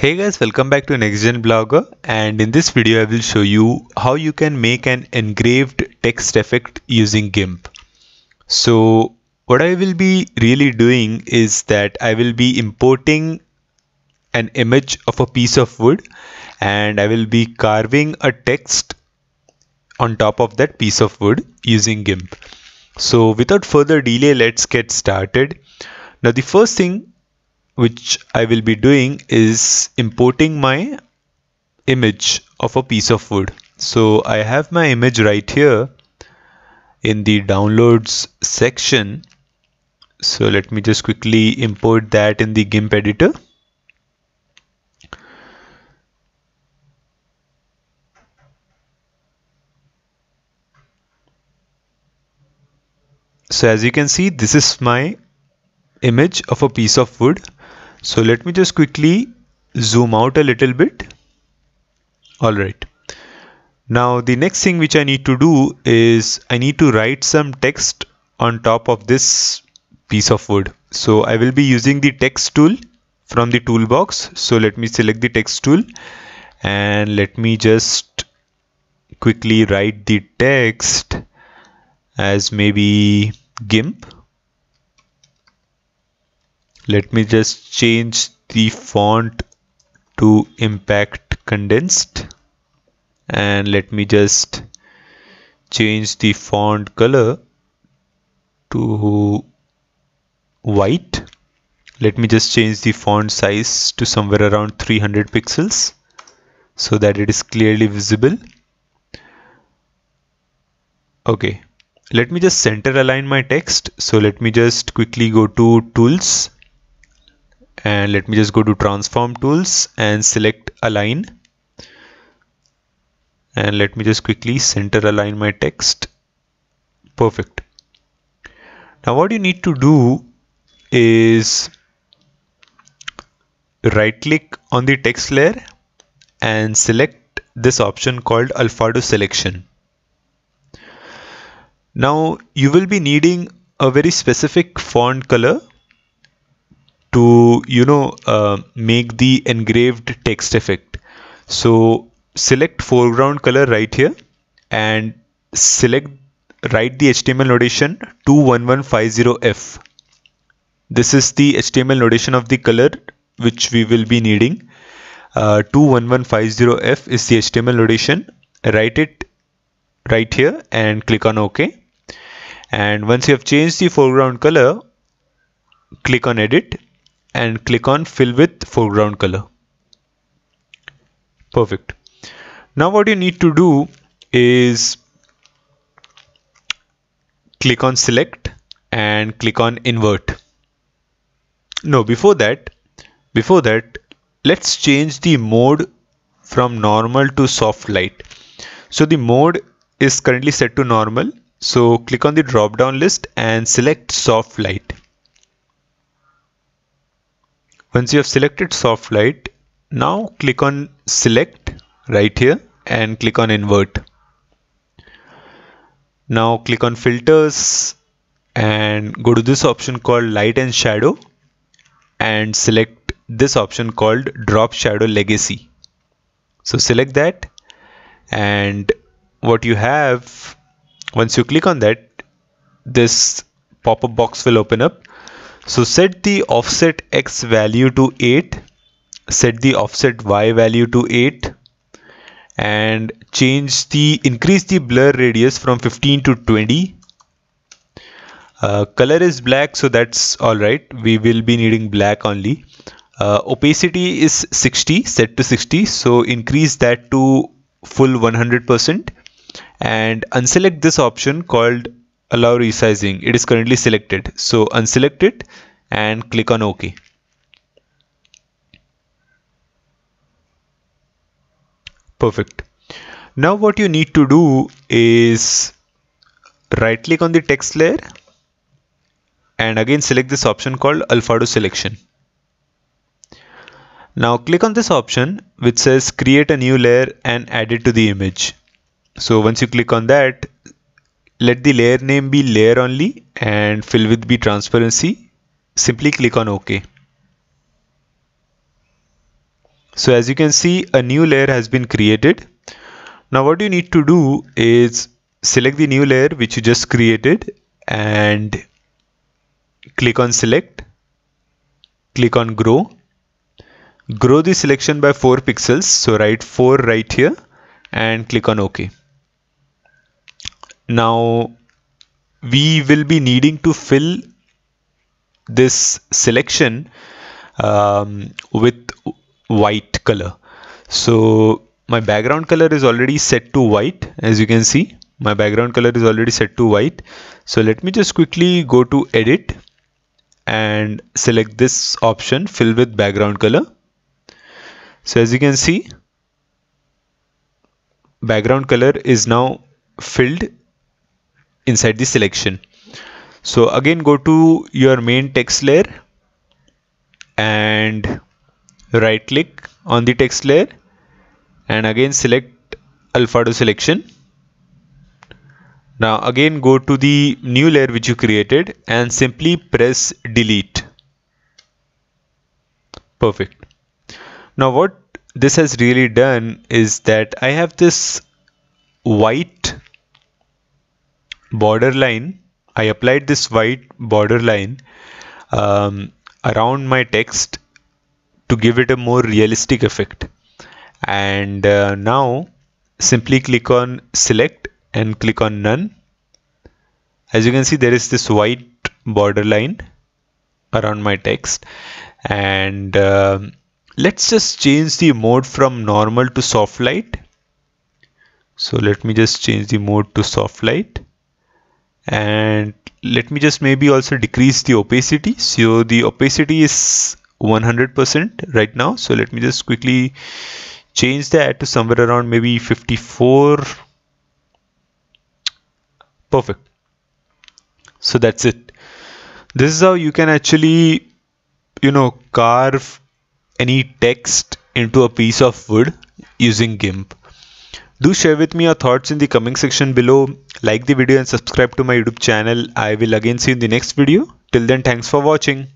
Hey guys, welcome back to NextGen Blogger and in this video I will show you how you can make an engraved text effect using GIMP. So what I will be really doing is that I will be importing an image of a piece of wood and I will be carving a text on top of that piece of wood using GIMP. So without further delay, let's get started. Now the first thing which I will be doing is importing my image of a piece of wood. So I have my image right here in the downloads section. So let me just quickly import that in the GIMP editor. So as you can see, this is my image of a piece of wood so let me just quickly zoom out a little bit. All right. Now the next thing which I need to do is I need to write some text on top of this piece of wood. So I will be using the text tool from the toolbox. So let me select the text tool and let me just quickly write the text as maybe GIMP let me just change the font to impact condensed and let me just change the font color to white let me just change the font size to somewhere around 300 pixels so that it is clearly visible okay let me just center align my text so let me just quickly go to tools and let me just go to transform tools and select align and let me just quickly center align my text perfect now what you need to do is right click on the text layer and select this option called alfado selection now you will be needing a very specific font color to you know uh, make the engraved text effect so select foreground color right here and select write the HTML notation 21150F this is the HTML notation of the color which we will be needing uh, 21150F is the HTML notation write it right here and click on OK and once you have changed the foreground color click on edit and click on fill with foreground color. Perfect. Now what you need to do is click on select and click on invert. No, before that, before that, let's change the mode from normal to soft light. So the mode is currently set to normal. So click on the drop down list and select soft light. Once you have selected soft light, now click on select right here and click on invert. Now click on filters and go to this option called light and shadow and select this option called drop shadow legacy. So select that and what you have once you click on that this pop-up box will open up so set the offset x value to 8, set the offset y value to 8 and change the increase the blur radius from 15 to 20. Uh, color is black so that's all right we will be needing black only uh, opacity is 60 set to 60 so increase that to full 100% and unselect this option called allow resizing it is currently selected so unselect it and click on ok perfect now what you need to do is right click on the text layer and again select this option called alfado selection now click on this option which says create a new layer and add it to the image so once you click on that let the layer name be layer only and fill width be transparency. Simply click on OK. So as you can see, a new layer has been created. Now what you need to do is select the new layer which you just created and click on select, click on grow, grow the selection by 4 pixels. So write 4 right here and click on OK. Now we will be needing to fill this selection um, with white color. So my background color is already set to white as you can see my background color is already set to white. So let me just quickly go to edit and select this option fill with background color. So as you can see background color is now filled inside the selection so again go to your main text layer and right click on the text layer and again select Alpha to selection now again go to the new layer which you created and simply press delete perfect now what this has really done is that I have this white border line, I applied this white border line um, around my text to give it a more realistic effect. And uh, now simply click on select and click on none. As you can see, there is this white border line around my text. And uh, let's just change the mode from normal to soft light. So let me just change the mode to soft light and let me just maybe also decrease the opacity so the opacity is 100% right now so let me just quickly change that to somewhere around maybe 54 perfect so that's it this is how you can actually you know carve any text into a piece of wood using GIMP do share with me your thoughts in the comment section below. Like the video and subscribe to my YouTube channel. I will again see you in the next video. Till then, thanks for watching.